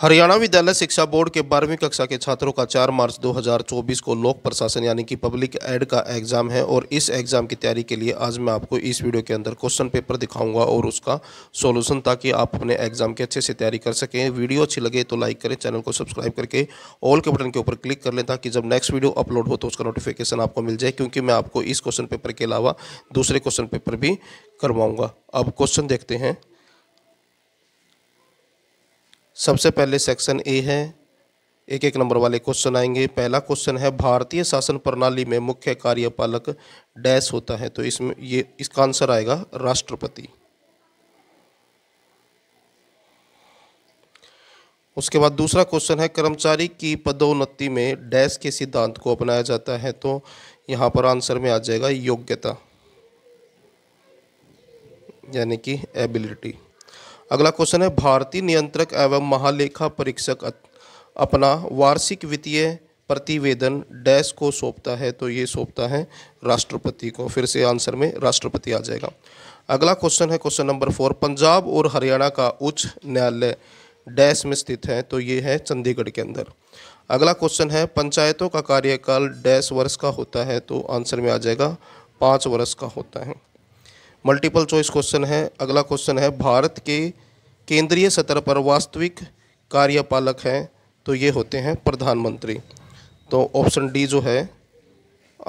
हरियाणा विद्यालय शिक्षा बोर्ड के बारहवीं कक्षा के छात्रों का 4 मार्च 2024 को लोक प्रशासन यानी कि पब्लिक एड का एग्ज़ाम है और इस एग्ज़ाम की तैयारी के लिए आज मैं आपको इस वीडियो के अंदर क्वेश्चन पेपर दिखाऊंगा और उसका सॉल्यूशन ताकि आप अपने एग्ज़ाम की अच्छे से तैयारी कर सकें वीडियो अच्छी लगे तो लाइक करें चैनल को सब्सक्राइब करके ऑल के बटन के ऊपर क्लिक कर लें ताकि जब नेक्स्ट वीडियो अपलोड हो तो उसका नोटिफिकेशन आपको मिल जाए क्योंकि मैं आपको इस क्वेश्चन पेपर के अलावा दूसरे क्वेश्चन पेपर भी करवाऊँगा अब क्वेश्चन देखते हैं सबसे पहले सेक्शन ए है एक एक नंबर वाले क्वेश्चन आएंगे पहला क्वेश्चन है भारतीय शासन प्रणाली में मुख्य कार्यपालक डैश होता है तो इसमें ये इसका आंसर आएगा राष्ट्रपति उसके बाद दूसरा क्वेश्चन है कर्मचारी की पदोन्नति में डैश के सिद्धांत को अपनाया जाता है तो यहाँ पर आंसर में आ जाएगा योग्यता यानी कि एबिलिटी अगला क्वेश्चन है भारतीय नियंत्रक एवं महालेखा परीक्षक अपना वार्षिक वित्तीय प्रतिवेदन डैश को सौंपता है तो ये सौंपता है राष्ट्रपति को फिर से आंसर में राष्ट्रपति आ जाएगा अगला क्वेश्चन है क्वेश्चन नंबर फोर पंजाब और हरियाणा का उच्च न्यायालय डैश में स्थित है तो ये है चंडीगढ़ के अंदर अगला क्वेश्चन है पंचायतों का कार्यकाल डैश वर्ष का होता है तो आंसर में आ जाएगा पाँच वर्ष का होता है मल्टीपल चॉइस क्वेश्चन है अगला क्वेश्चन है भारत के केंद्रीय सतर पर वास्तविक कार्यपालक हैं तो ये होते हैं प्रधानमंत्री तो ऑप्शन डी जो है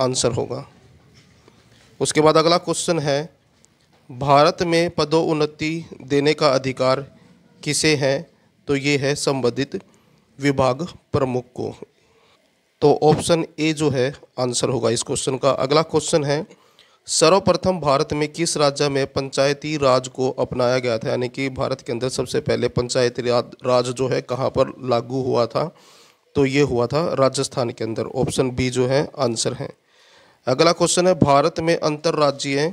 आंसर होगा उसके बाद अगला क्वेश्चन है भारत में पदोन्नति देने का अधिकार किसे है तो ये है संबंधित विभाग प्रमुख को तो ऑप्शन ए जो है आंसर होगा इस क्वेश्चन का अगला क्वेश्चन है सर्वप्रथम भारत में किस राज्य में पंचायती राज को अपनाया गया था यानी कि भारत के अंदर सबसे पहले पंचायती राज जो है कहाँ पर लागू हुआ था तो ये हुआ था राजस्थान के अंदर ऑप्शन बी जो है आंसर है अगला क्वेश्चन है भारत में अंतर्राज्यीय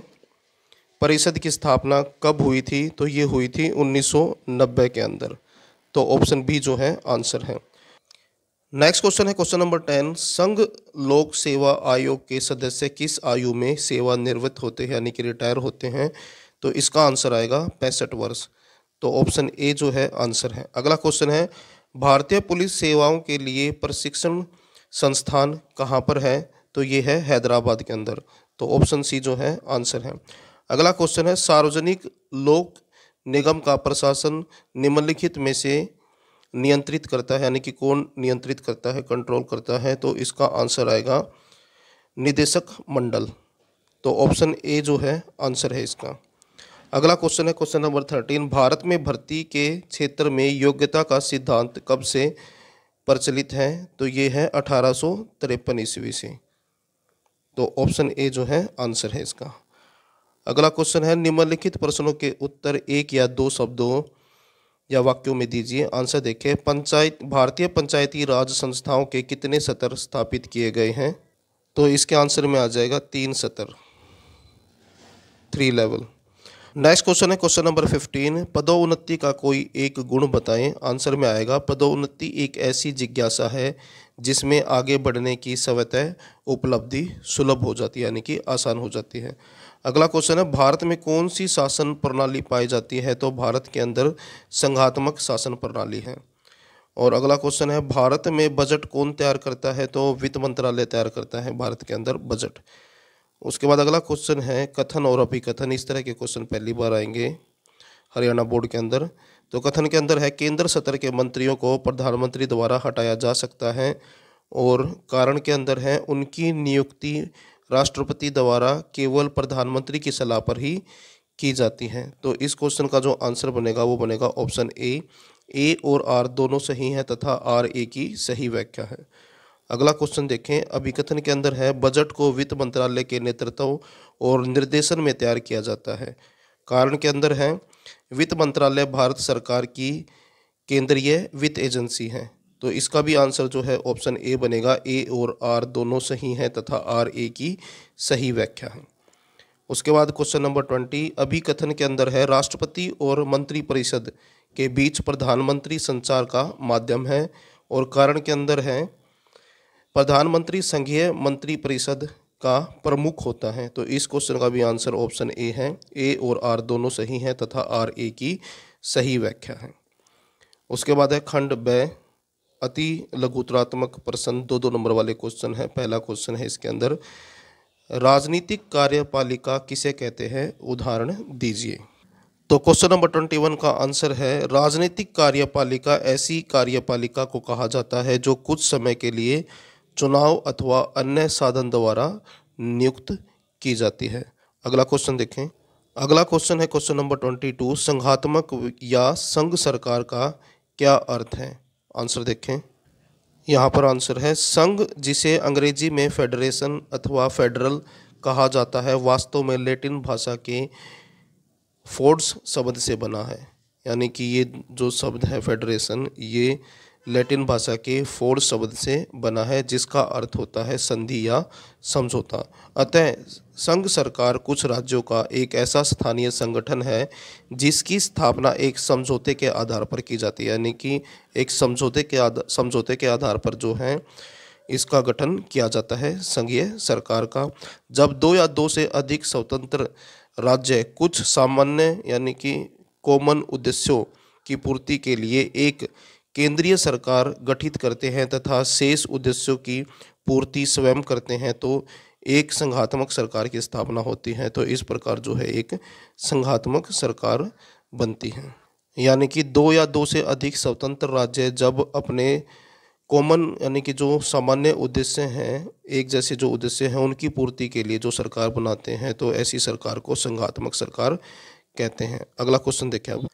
परिषद की स्थापना कब हुई थी तो ये हुई थी 1990 के अंदर तो ऑप्शन बी जो है आंसर है नेक्स्ट क्वेश्चन है क्वेश्चन नंबर टेन संघ लोक सेवा आयोग के सदस्य किस आयु में सेवा निर्वृत्त होते हैं यानी कि रिटायर होते हैं तो इसका आंसर आएगा पैंसठ वर्ष तो ऑप्शन ए जो है आंसर है अगला क्वेश्चन है भारतीय पुलिस सेवाओं के लिए प्रशिक्षण संस्थान कहाँ पर है तो ये है हैदराबाद के अंदर तो ऑप्शन सी जो है आंसर है अगला क्वेश्चन है सार्वजनिक लोक निगम का प्रशासन निम्नलिखित में से नियंत्रित करता है यानी कि कौन नियंत्रित करता है कंट्रोल करता है तो इसका आंसर आएगा निदेशक मंडल तो ऑप्शन ए जो है आंसर है इसका अगला क्वेश्चन है क्वेश्चन नंबर थर्टीन भारत में भर्ती के क्षेत्र में योग्यता का सिद्धांत कब से प्रचलित है तो ये है अठारह सौ तिरपन ईस्वी से तो ऑप्शन ए जो है आंसर है इसका अगला क्वेश्चन है निम्नलिखित प्रश्नों के उत्तर एक या दो शब्दों या वाक्यों में दीजिए आंसर देखें पंचायत भारतीय पंचायती राज संस्थाओं के कितने सतर स्थापित किए गए हैं तो इसके आंसर में आ जाएगा तीन सतर थ्री लेवल नेक्स्ट क्वेश्चन है क्वेश्चन नंबर फिफ्टीन पदोन्नति का कोई एक गुण बताएं आंसर में आएगा पदोन्नति एक ऐसी जिज्ञासा है जिसमें आगे बढ़ने की सवतः उपलब्धि सुलभ हो जाती है यानी कि आसान हो जाती है अगला क्वेश्चन है भारत में कौन सी शासन प्रणाली पाई जाती है तो भारत के अंदर संघात्मक शासन प्रणाली है और अगला क्वेश्चन है भारत में बजट कौन तैयार करता है तो वित्त मंत्रालय तैयार करता है भारत के अंदर बजट उसके बाद अगला क्वेश्चन है कथन और अभिकथन इस तरह के क्वेश्चन पहली बार आएंगे हरियाणा बोर्ड के अंदर तो कथन के अंदर है केंद्र सत्र के मंत्रियों को प्रधानमंत्री द्वारा हटाया जा सकता है और कारण के अंदर है उनकी नियुक्ति राष्ट्रपति द्वारा केवल प्रधानमंत्री की सलाह पर ही की जाती हैं तो इस क्वेश्चन का जो आंसर बनेगा वो बनेगा ऑप्शन ए ए और आर दोनों सही हैं तथा आर ए की सही व्याख्या है अगला क्वेश्चन देखें अभिकथन के अंदर है बजट को वित्त मंत्रालय के नेतृत्व और निर्देशन में तैयार किया जाता है कारण के अंदर है वित्त मंत्रालय भारत सरकार की केंद्रीय वित्त एजेंसी है तो इसका भी आंसर जो है ऑप्शन ए बनेगा ए और आर दोनों सही हैं तथा आर ए की सही व्याख्या है उसके बाद क्वेश्चन नंबर ट्वेंटी अभी कथन के अंदर है राष्ट्रपति और मंत्री परिषद के बीच प्रधानमंत्री संचार का माध्यम है और कारण के अंदर है प्रधानमंत्री संघीय मंत्री परिषद का प्रमुख होता है तो इस क्वेश्चन का भी आंसर ऑप्शन ए है ए और आर दोनों सही हैं तथा आर ए की सही व्याख्या है उसके बाद है खंड ब अति लघुतरात्मक प्रश्न दो दो नंबर वाले क्वेश्चन है पहला क्वेश्चन है इसके अंदर राजनीतिक कार्यपालिका किसे कहते हैं उदाहरण दीजिए तो क्वेश्चन नंबर ट्वेंटी वन का आंसर है राजनीतिक कार्यपालिका ऐसी कार्यपालिका को कहा जाता है जो कुछ समय के लिए चुनाव अथवा अन्य साधन द्वारा नियुक्त की जाती है अगला क्वेश्चन देखें अगला क्वेश्चन है क्वेश्चन नंबर ट्वेंटी टू संघात्मक या संघ सरकार का क्या अर्थ है आंसर देखें यहाँ पर आंसर है संघ जिसे अंग्रेजी में फेडरेशन अथवा फेडरल कहा जाता है वास्तव में लेटिन भाषा के फोर्ड्स शब्द से बना है यानी कि ये जो शब्द है फेडरेशन ये लैटिन भाषा के फोर्ड शब्द से बना है जिसका अर्थ होता है संधि या समझौता अतः संघ सरकार कुछ राज्यों का एक ऐसा स्थानीय संगठन है जिसकी स्थापना एक समझौते के आधार पर की जाती है यानी कि एक समझौते के समझौते के आधार पर जो है इसका गठन किया जाता है संघीय सरकार का जब दो या दो से अधिक स्वतंत्र राज्य कुछ सामान्य यानी कि कॉमन उद्देश्यों की पूर्ति के लिए एक केंद्रीय सरकार गठित करते हैं तथा शेष उद्देश्यों की पूर्ति स्वयं करते हैं तो एक संघात्मक सरकार की स्थापना होती है तो इस प्रकार जो है एक संघात्मक सरकार बनती है यानी कि दो या दो से अधिक स्वतंत्र राज्य जब अपने कॉमन यानी कि जो सामान्य उद्देश्य हैं एक जैसे जो उद्देश्य हैं उनकी पूर्ति के लिए जो सरकार बनाते हैं तो ऐसी सरकार को संघात्मक सरकार कहते हैं अगला क्वेश्चन देखें अब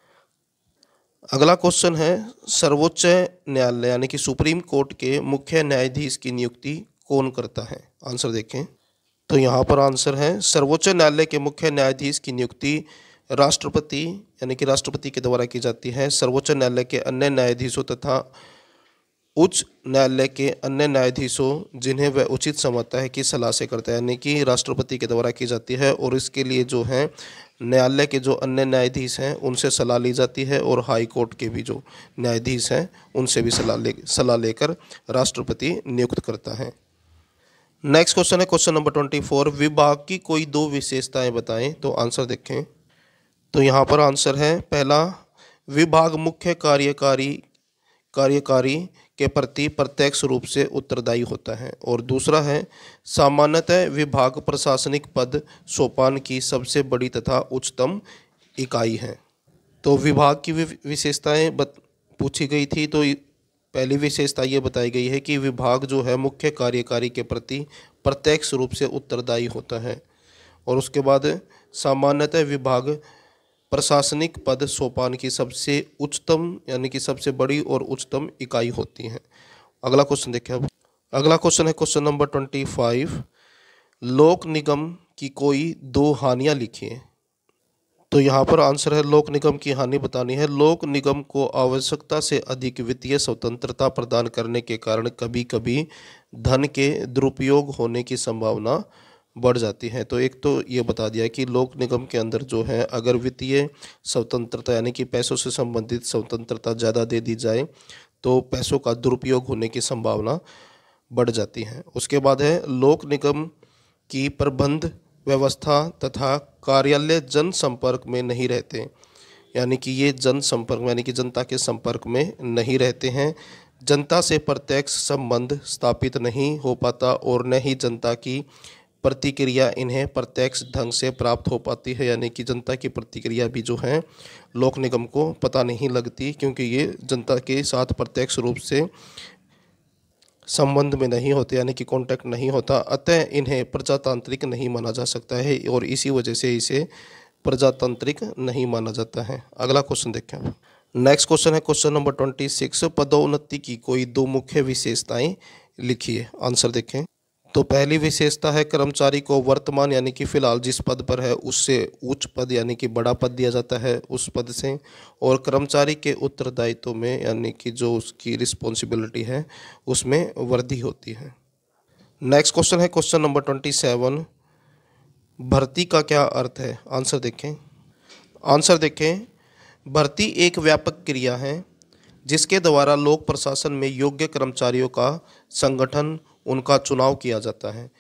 अगला क्वेश्चन है सर्वोच्च न्यायालय यानी कि सुप्रीम कोर्ट के मुख्य न्यायाधीश की नियुक्ति कौन करता है आंसर देखें तो यहाँ पर आंसर है सर्वोच्च न्यायालय के मुख्य न्यायाधीश की नियुक्ति राष्ट्रपति यानी कि राष्ट्रपति के द्वारा की जाती है सर्वोच्च न्यायालय के अन्य न्यायाधीशों तथा उच्च न्यायालय के अन्य न्यायाधीशों जिन्हें वह उचित समझता है कि सलाह से करता है यानी कि राष्ट्रपति के द्वारा की जाती है और इसके लिए जो है न्यायालय के जो अन्य न्यायाधीश हैं उनसे सलाह ली जाती है और हाई कोर्ट के भी जो न्यायाधीश हैं उनसे भी सलाह ले सलाह लेकर राष्ट्रपति नियुक्त करता है नेक्स्ट क्वेश्चन है क्वेश्चन नंबर ट्वेंटी फोर विभाग की कोई दो विशेषताएं बताएं तो आंसर देखें तो यहाँ पर आंसर है पहला विभाग मुख्य कार्यकारी कार्यकारी के प्रति प्रत्यक्ष रूप से उत्तरदायी होता है और दूसरा है सामान्यतः विभाग प्रशासनिक पद सोपान की सबसे बड़ी तथा उच्चतम इकाई है तो विभाग की विशेषताएं पूछी गई थी तो पहली विशेषता ये बताई गई है कि विभाग जो है मुख्य कार्यकारी के प्रति प्रत्यक्ष रूप से उत्तरदायी होता है और उसके बाद सामान्यतः विभाग प्रशासनिक पद सोपान की सबसे उच्चतम यानी कि सबसे बड़ी और उच्चतम इकाई होती है अगला क्वेश्चन देखिए अब अगला क्वेश्चन है क्वेश्चन नंबर ट्वेंटी फाइव लोक निगम की कोई दो हानियाँ लिखिए तो यहाँ पर आंसर है लोक निगम की हानि बतानी है लोक निगम को आवश्यकता से अधिक वित्तीय स्वतंत्रता प्रदान करने के कारण कभी कभी धन के दुरुपयोग होने की संभावना बढ़ जाती है तो एक तो ये बता दिया कि लोक निगम के अंदर जो है अगर वित्तीय स्वतंत्रता यानी कि पैसों से संबंधित स्वतंत्रता ज़्यादा दे दी जाए तो पैसों का दुरुपयोग होने की संभावना बढ़ जाती है उसके बाद है लोक निगम की प्रबंध व्यवस्था तथा कार्यालय जनसंपर्क में नहीं रहते यानी कि ये जनसंपर्क यानी कि जनता के संपर्क में नहीं रहते हैं जनता से प्रत्यक्ष संबंध स्थापित नहीं हो पाता और न ही जनता की प्रतिक्रिया इन्हें प्रत्यक्ष ढंग से प्राप्त हो पाती है यानी कि जनता की प्रतिक्रिया भी जो है लोक निगम को पता नहीं लगती क्योंकि ये जनता के साथ प्रत्यक्ष रूप से संबंध में नहीं होते यानी कि कांटेक्ट नहीं होता अतः इन्हें प्रजातांत्रिक नहीं माना जा सकता है और इसी वजह से इसे प्रजातांत्रिक नहीं माना जाता है अगला क्वेश्चन देखें नेक्स्ट क्वेश्चन है क्वेश्चन नंबर ट्वेंटी सिक्स पदोन्नति की कोई दो मुख्य विशेषताएं लिखिए आंसर देखें तो पहली विशेषता है कर्मचारी को वर्तमान यानी कि फिलहाल जिस पद पर है उससे उच्च पद यानी कि बड़ा पद दिया जाता है उस पद से और कर्मचारी के उत्तरदायित्व में यानी कि जो उसकी रिस्पॉन्सिबिलिटी है उसमें वृद्धि होती है नेक्स्ट क्वेश्चन है क्वेश्चन नंबर ट्वेंटी सेवन भर्ती का क्या अर्थ है आंसर देखें आंसर देखें भर्ती एक व्यापक क्रिया है जिसके द्वारा लोक प्रशासन में योग्य कर्मचारियों का संगठन उनका चुनाव किया जाता है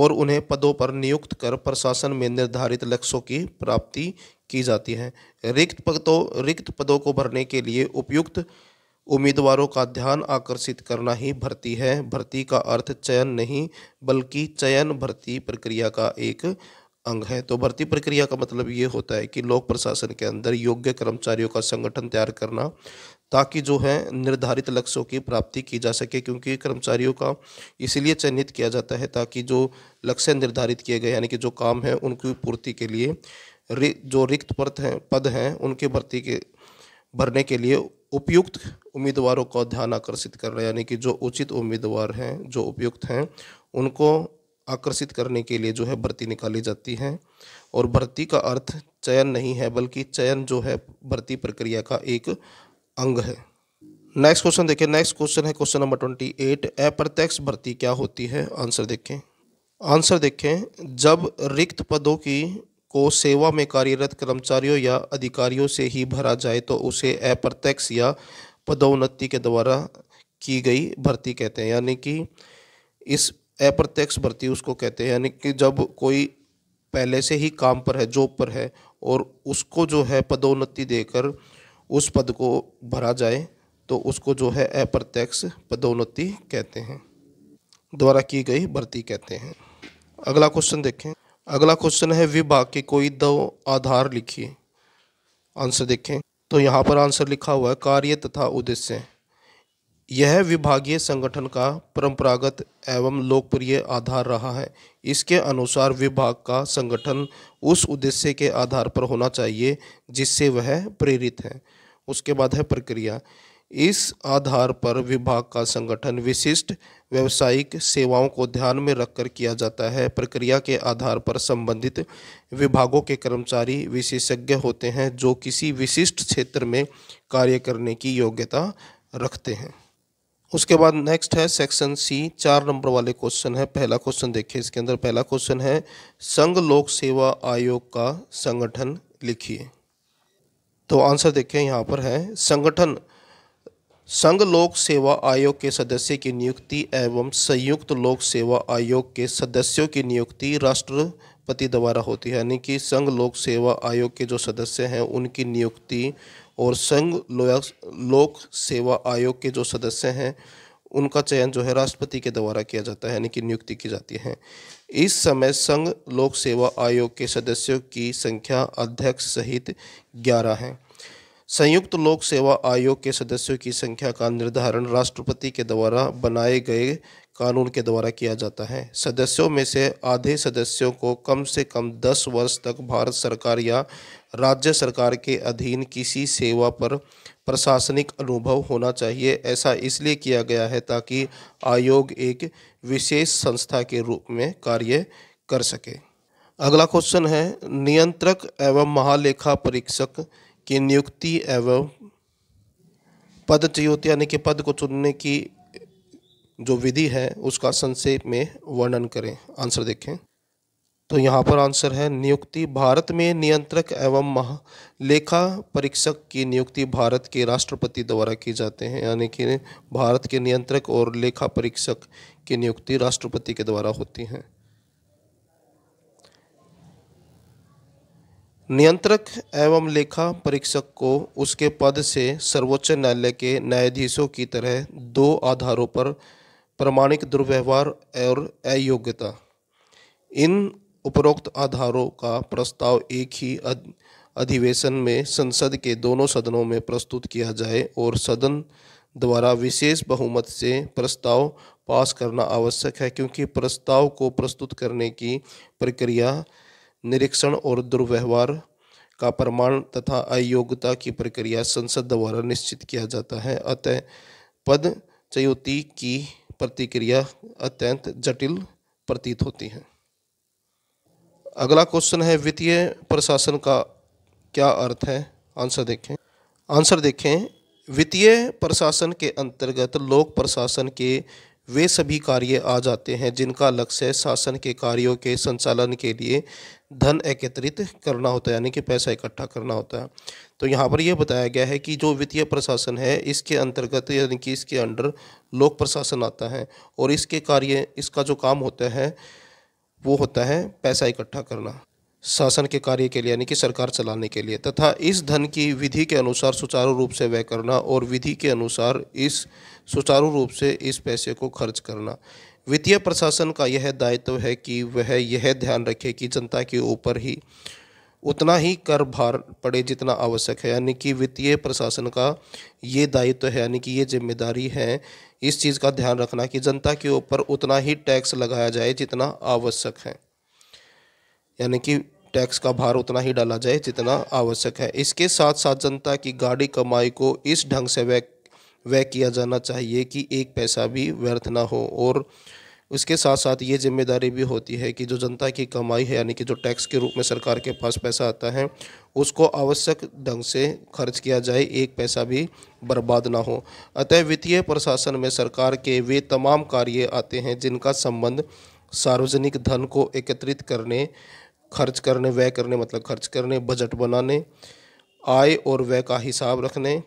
और उन्हें पदों पर नियुक्त कर प्रशासन में निर्धारित लक्ष्यों की प्राप्ति की जाती है रिक्त पदों रिक्त पदों को भरने के लिए उपयुक्त उम्मीदवारों का ध्यान आकर्षित करना ही भर्ती है भर्ती का अर्थ चयन नहीं बल्कि चयन भर्ती प्रक्रिया का एक अंग है तो भर्ती प्रक्रिया का मतलब ये होता है कि लोक प्रशासन के अंदर योग्य कर्मचारियों का संगठन तैयार करना ताकि जो है निर्धारित लक्ष्यों की प्राप्ति की जा सके क्योंकि कर्मचारियों का इसलिए चयनित किया जाता है ताकि जो लक्ष्य निर्धारित किए गए यानी कि जो काम है उनकी पूर्ति के लिए जो रिक्त पद हैं पद हैं उनके भर्ती के भरने के लिए उपयुक्त उम्मीदवारों का ध्यान आकर्षित कर रहे यानी कि जो उचित उम्मीदवार हैं जो उपयुक्त हैं उनको आकर्षित करने के लिए जो है भर्ती निकाली जाती है और भर्ती का अर्थ चयन नहीं है बल्कि चयन जो है भर्ती प्रक्रिया का एक अंग है नेक्स्ट क्वेश्चन देखिए नेक्स्ट क्वेश्चन है क्वेश्चन नंबर ट्वेंटी एट अप्रत्यक्ष भर्ती क्या होती है आंसर देखें आंसर देखें जब रिक्त पदों की को सेवा में कार्यरत कर्मचारियों या अधिकारियों से ही भरा जाए तो उसे अप्रत्यक्ष या पदोन्नति के द्वारा की गई भर्ती कहते हैं यानी कि इस अप्रत्यक्ष भर्ती उसको कहते हैं यानी कि जब कोई पहले से ही काम पर है जॉब पर है और उसको जो है पदोन्नति देकर उस पद को भरा जाए तो उसको जो है अप्रत्यक्ष पदोन्नति कहते हैं द्वारा की गई भर्ती कहते हैं अगला क्वेश्चन देखें अगला क्वेश्चन है विभाग के कोई दो आधार लिखिए आंसर देखें तो यहाँ पर आंसर लिखा हुआ है कार्य तथा उद्देश्य यह विभागीय संगठन का परंपरागत एवं लोकप्रिय आधार रहा है इसके अनुसार विभाग का संगठन उस उद्देश्य के आधार पर होना चाहिए जिससे वह प्रेरित है उसके बाद है प्रक्रिया इस आधार पर विभाग का संगठन विशिष्ट व्यावसायिक सेवाओं को ध्यान में रखकर किया जाता है प्रक्रिया के आधार पर संबंधित विभागों के कर्मचारी विशेषज्ञ होते हैं जो किसी विशिष्ट क्षेत्र में कार्य करने की योग्यता रखते हैं उसके बाद नेक्स्ट है सेक्शन सी चार नंबर वाले क्वेश्चन है पहला क्वेश्चन देखिए इसके अंदर पहला क्वेश्चन है संघ लोक सेवा आयोग का संगठन लिखिए तो आंसर देखें यहाँ पर है संगठन संघ लोक सेवा आयोग के सदस्य की नियुक्ति एवं संयुक्त लोक सेवा आयोग के सदस्यों की नियुक्ति राष्ट्रपति द्वारा होती है यानी कि संघ लोक सेवा आयोग के जो सदस्य हैं उनकी नियुक्ति और संघ लोक सेवा आयोग के जो सदस्य हैं उनका चयन जो है राष्ट्रपति के द्वारा किया जाता है यानी कि नियुक्ति की जाती है इस समय संघ लोक सेवा आयोग के सदस्यों की संख्या अध्यक्ष सहित ग्यारह है संयुक्त लोक सेवा आयोग के सदस्यों की संख्या का निर्धारण राष्ट्रपति के द्वारा बनाए गए कानून के द्वारा किया जाता है सदस्यों में से आधे सदस्यों को कम से कम दस वर्ष तक भारत सरकार या राज्य सरकार के अधीन किसी सेवा पर प्रशासनिक अनुभव होना चाहिए ऐसा इसलिए किया गया है ताकि आयोग एक विशेष संस्था के रूप में कार्य कर सके अगला क्वेश्चन है नियंत्रक एवं महालेखा परीक्षक की नियुक्ति एवं पद यानी कि पद को चुनने की जो विधि है उसका संक्षेप में वर्णन करें आंसर देखें तो यहाँ पर आंसर है नियुक्ति भारत में नियंत्रक एवं महालेखा परीक्षक की नियुक्ति भारत के राष्ट्रपति द्वारा की जाते हैं यानी कि भारत के नियंत्रक और लेखा परीक्षक की नियुक्ति राष्ट्रपति के द्वारा होती है नियंत्रक एवं लेखा परीक्षक को उसके पद से सर्वोच्च न्यायालय के न्यायाधीशों की तरह दो आधारों पर प्रमाणिक दुर्व्यवहार और अयोग्यता इन उपरोक्त आधारों का प्रस्ताव एक ही अधिवेशन में संसद के दोनों सदनों में प्रस्तुत किया जाए और सदन द्वारा विशेष बहुमत से प्रस्ताव पास करना आवश्यक है क्योंकि प्रस्ताव को प्रस्तुत करने की प्रक्रिया निरीक्षण और दुर्व्यवहार का प्रमाण तथा अयोग्यता की प्रक्रिया संसद द्वारा निश्चित किया जाता है अतः पद चयुति की प्रतिक्रिया अत्यंत जटिल प्रतीत होती है अगला क्वेश्चन है वित्तीय प्रशासन का क्या अर्थ है आंसर देखें आंसर देखें वित्तीय प्रशासन के अंतर्गत लोक प्रशासन के वे सभी कार्य आ जाते हैं जिनका लक्ष्य शासन के कार्यों के संचालन के लिए धन एकत्रित करना होता है यानी कि पैसा इकट्ठा करना होता है तो यहाँ पर यह बताया गया है कि जो वित्तीय प्रशासन है इसके अंतर्गत यानी कि इसके अंडर लोक प्रशासन आता है और इसके कार्य इसका जो काम होता है वो होता है पैसा इकट्ठा करना शासन के कार्य के लिए यानी कि सरकार चलाने के लिए तथा इस धन की विधि के अनुसार सुचारू रूप से व्यय करना और विधि के अनुसार इस सुचारू रूप से इस पैसे को खर्च करना वित्तीय प्रशासन का यह दायित्व है कि वह यह ध्यान रखे कि जनता के ऊपर ही उतना ही कर भार पड़े जितना आवश्यक है यानी कि वित्तीय प्रशासन का ये दायित्व है यानी कि ये जिम्मेदारी है इस चीज़ का ध्यान रखना कि जनता के ऊपर उतना ही टैक्स लगाया जाए जितना आवश्यक है यानी कि टैक्स का भार उतना ही डाला जाए जितना आवश्यक है इसके साथ साथ जनता की गाड़ी कमाई को इस ढंग से व्यक्त वह किया जाना चाहिए कि एक पैसा भी व्यर्थ ना हो और उसके साथ साथ ये जिम्मेदारी भी होती है कि जो जनता की कमाई है यानी कि जो टैक्स के रूप में सरकार के पास पैसा आता है उसको आवश्यक ढंग से खर्च किया जाए एक पैसा भी बर्बाद ना हो अतः वित्तीय प्रशासन में सरकार के वे तमाम कार्य आते हैं जिनका संबंध सार्वजनिक धन को एकत्रित करने खर्च करने व्यय करने मतलब खर्च करने बजट बनाने आय और व्यय का हिसाब रखने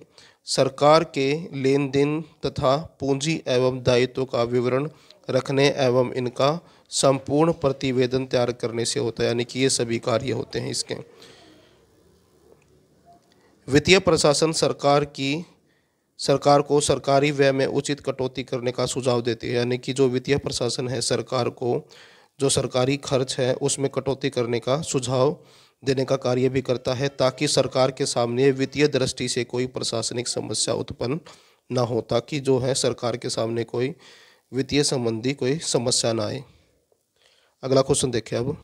सरकार के लेन देन तथा पूंजी एवं दायित्व का विवरण रखने एवं इनका संपूर्ण प्रतिवेदन तैयार करने से होता है यानी कि ये सभी कार्य होते हैं इसके वित्तीय प्रशासन सरकार की सरकार को सरकारी व्यय में उचित कटौती करने का सुझाव देती है यानी कि जो वित्तीय प्रशासन है सरकार को जो सरकारी खर्च है उसमें कटौती करने का सुझाव देने का कार्य भी करता है ताकि सरकार के सामने वित्तीय दृष्टि से कोई प्रशासनिक समस्या उत्पन्न ना हो ताकि जो है सरकार के सामने कोई वित्तीय संबंधी कोई समस्या ना आए अगला क्वेश्चन देखें अब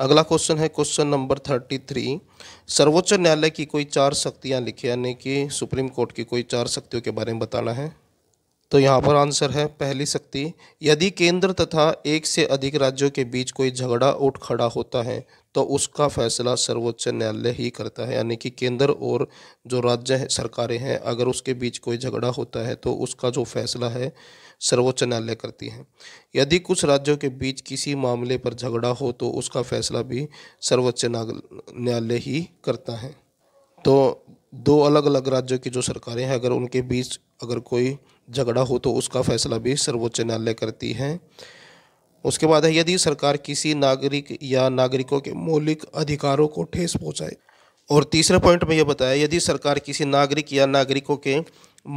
अगला क्वेश्चन है क्वेश्चन नंबर थर्टी थ्री सर्वोच्च न्यायालय की कोई चार शक्तियाँ लिखी यानी कि सुप्रीम कोर्ट की कोई चार शक्तियों के बारे में बताना है तो यहाँ पर आंसर है पहली शक्ति यदि केंद्र तथा एक से अधिक राज्यों के बीच कोई झगड़ा उठ खड़ा होता है तो उसका फैसला सर्वोच्च न्यायालय ही करता है यानी कि केंद्र और जो राज्य है, सरकारें हैं अगर उसके बीच कोई झगड़ा होता है तो उसका जो फैसला है सर्वोच्च न्यायालय करती है यदि कुछ राज्यों के बीच किसी मामले पर झगड़ा हो तो उसका फैसला भी सर्वोच्च न्यायालय ही करता है तो दो अलग अलग राज्यों की जो सरकारें हैं अगर उनके बीच अगर कोई झगड़ा हो तो उसका फैसला भी सर्वोच्च न्यायालय करती है उसके बाद है यदि सरकार किसी नागरिक या नागरिकों के मौलिक अधिकारों को ठेस पहुंचाए और तीसरे पॉइंट में यह बताया यदि सरकार किसी नागरिक या नागरिकों के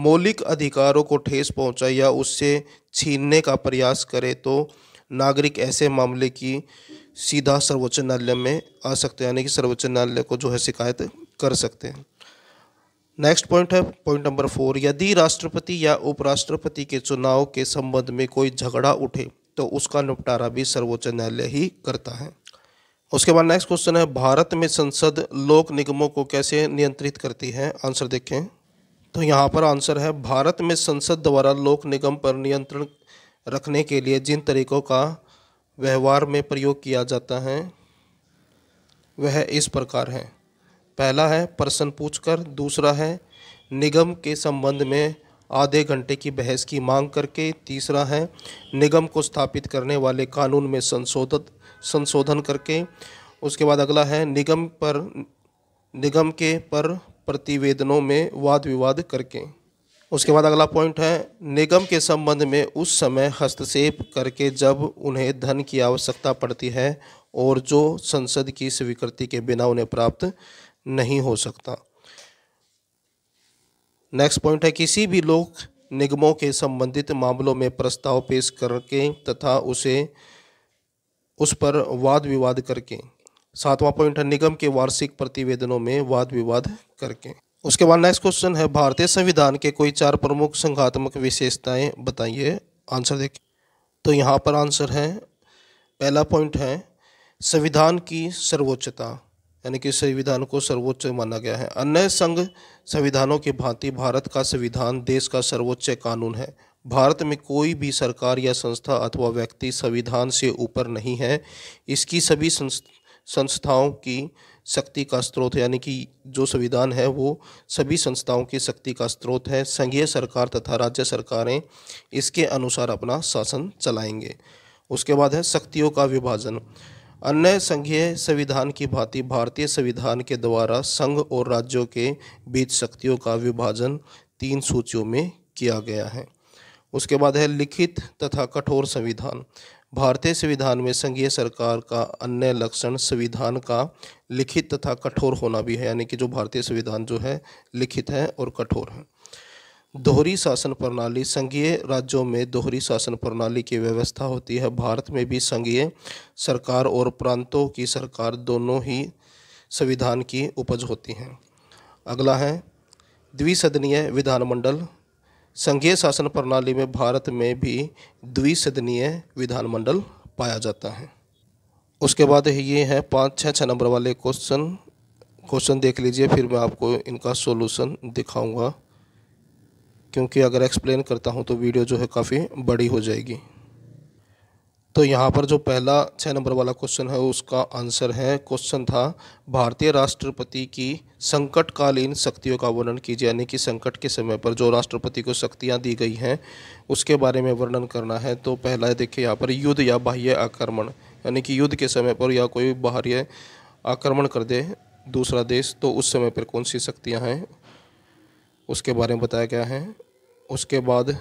मौलिक अधिकारों को ठेस पहुंचाए या उससे छीनने का प्रयास करे तो नागरिक ऐसे मामले की सीधा सर्वोच्च न्यायालय में आ सकते हैं यानी कि सर्वोच्च न्यायालय को जो है शिकायत कर सकते हैं नेक्स्ट पॉइंट है पॉइंट नंबर फोर यदि राष्ट्रपति या उपराष्ट्रपति के चुनाव के संबंध में कोई झगड़ा उठे तो उसका निपटारा भी सर्वोच्च न्यायालय ही करता है उसके बाद नेक्स्ट क्वेश्चन है भारत में संसद लोक निगमों को कैसे नियंत्रित करती है आंसर देखें तो यहाँ पर आंसर है भारत में संसद द्वारा लोक निगम पर नियंत्रण रखने के लिए जिन तरीकों का व्यवहार में प्रयोग किया जाता है वह इस प्रकार है पहला है प्रश्न पूछकर दूसरा है निगम के संबंध में आधे घंटे की बहस की मांग करके तीसरा है निगम को स्थापित करने वाले कानून में संशोधित संशोधन करके उसके बाद अगला है निगम पर निगम के पर प्रतिवेदनों में वाद विवाद करके उसके बाद अगला पॉइंट है निगम के संबंध में उस समय हस्तक्षेप करके जब उन्हें धन की आवश्यकता पड़ती है और जो संसद की स्वीकृति के बिना उन्हें प्राप्त नहीं हो सकता नेक्स्ट पॉइंट है किसी भी लोक निगमों के संबंधित मामलों में प्रस्ताव पेश करके तथा उसे उस पर वाद विवाद करके सातवां पॉइंट है निगम के वार्षिक प्रतिवेदनों में वाद विवाद करके उसके बाद नेक्स्ट क्वेश्चन है भारतीय संविधान के कोई चार प्रमुख संघात्मक विशेषताएं बताइए आंसर देखिए तो यहाँ पर आंसर है पहला पॉइंट है संविधान की सर्वोच्चता यानी कि संविधान को सर्वोच्च माना गया है अन्य संघ संविधानों की भांति भारत का संविधान देश का सर्वोच्च कानून है भारत में कोई भी सरकार या संस्था अथवा व्यक्ति संविधान से ऊपर नहीं है इसकी सभी संस्थाओं की शक्ति का स्रोत यानी कि जो संविधान है वो सभी संस्थाओं की शक्ति का स्रोत है संघीय सरकार तथा राज्य सरकारें इसके अनुसार अपना शासन चलाएंगे उसके बाद है शक्तियों का विभाजन अन्य संघीय संविधान की भांति भारतीय संविधान के द्वारा संघ और राज्यों के बीच शक्तियों का विभाजन तीन सूचियों में किया गया है उसके बाद है लिखित तथा कठोर संविधान भारतीय संविधान में संघीय सरकार का अन्य लक्षण संविधान का लिखित तथा कठोर होना भी है यानी कि जो भारतीय संविधान जो है लिखित है और कठोर है दोहरी शासन प्रणाली संघीय राज्यों में दोहरी शासन प्रणाली की व्यवस्था होती है भारत में भी संघीय सरकार और प्रांतों की सरकार दोनों ही संविधान की उपज होती हैं अगला है द्विसदनीय विधानमंडल संघीय शासन प्रणाली में भारत में भी द्विसदनीय विधानमंडल पाया जाता है उसके बाद ये है पाँच छः छः नंबर वाले क्वेश्चन क्वेश्चन देख लीजिए फिर मैं आपको इनका सोल्यूशन दिखाऊंगा क्योंकि अगर एक्सप्लेन करता हूँ तो वीडियो जो है काफ़ी बड़ी हो जाएगी तो यहाँ पर जो पहला छः नंबर वाला क्वेश्चन है उसका आंसर है क्वेश्चन था भारतीय राष्ट्रपति की संकटकालीन शक्तियों का वर्णन कीजिए यानी कि संकट के समय पर जो राष्ट्रपति को शक्तियाँ दी गई हैं उसके बारे में वर्णन करना है तो पहला है देखिए यहाँ पर युद्ध या बाह्य आक्रमण यानी कि युद्ध के समय पर या कोई बाहरी आक्रमण कर दे दूसरा देश तो उस समय पर कौन सी शक्तियाँ हैं उसके बारे में बताया गया है उसके बाद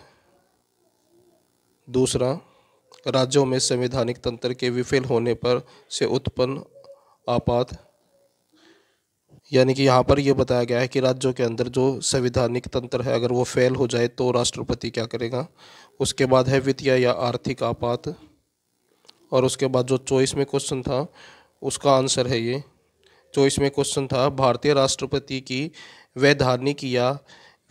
दूसरा राज्यों में संवैधानिक तंत्र के विफल होने पर से उत्पन्न आपात यानी कि यहाँ पर यह बताया गया है कि राज्यों के अंदर जो संवैधानिक तंत्र है अगर वो फेल हो जाए तो राष्ट्रपति क्या करेगा उसके बाद है वित्तीय या आर्थिक आपात और उसके बाद जो चौबीस में क्वेश्चन था उसका आंसर है ये चौबीस में क्वेश्चन था भारतीय राष्ट्रपति की वैधानिक या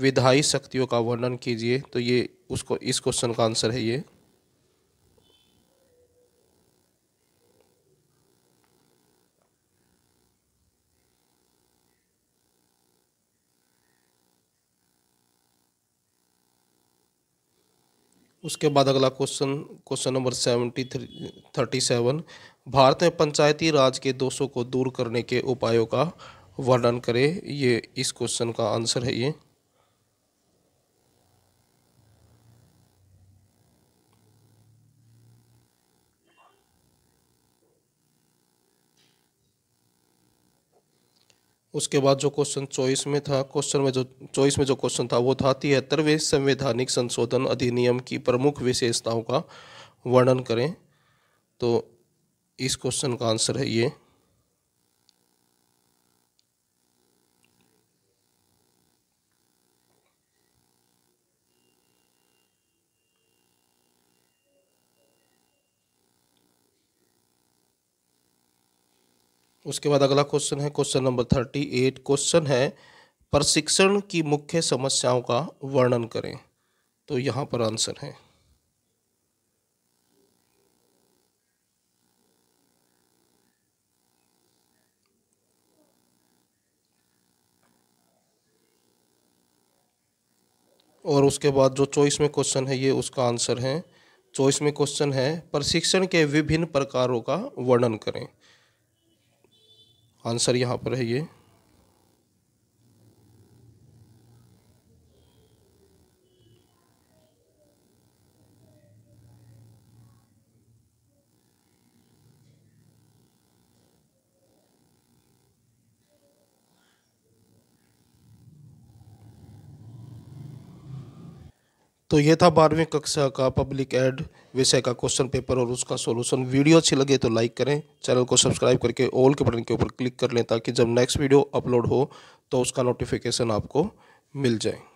विधायी शक्तियों का वर्णन कीजिए तो ये उसको इस क्वेश्चन का आंसर है ये उसके बाद अगला question question number seventy three thirty seven Bharat में पंचायती राज के दोषों को दूर करने के उपायों का वर्णन करे ये इस क्वेश्चन का आंसर है ये उसके बाद जो क्वेश्चन चौबीस में था क्वेश्चन में जो चॉइस में जो क्वेश्चन था वो था तिहत्तरवें संवैधानिक संशोधन अधिनियम की प्रमुख विशेषताओं का वर्णन करें तो इस क्वेश्चन का आंसर है ये उसके बाद अगला क्वेश्चन है question number thirty eight question है प्रशिक्षण की मुख्य समस्याओं का वर्णन करें तो यहाँ पर आंसर है और उसके बाद जो चॉइस में क्वेश्चन है ये उसका आंसर है चॉइस में क्वेश्चन है प्रशिक्षण के विभिन्न प्रकारों का वर्णन करें आंसर यहाँ पर है ये तो ये था बारहवीं कक्षा का पब्लिक एड विषय का क्वेश्चन पेपर और उसका सॉल्यूशन वीडियो अच्छी लगे तो लाइक करें चैनल को सब्सक्राइब करके ऑल के बटन के ऊपर क्लिक कर लें ताकि जब नेक्स्ट वीडियो अपलोड हो तो उसका नोटिफिकेशन आपको मिल जाए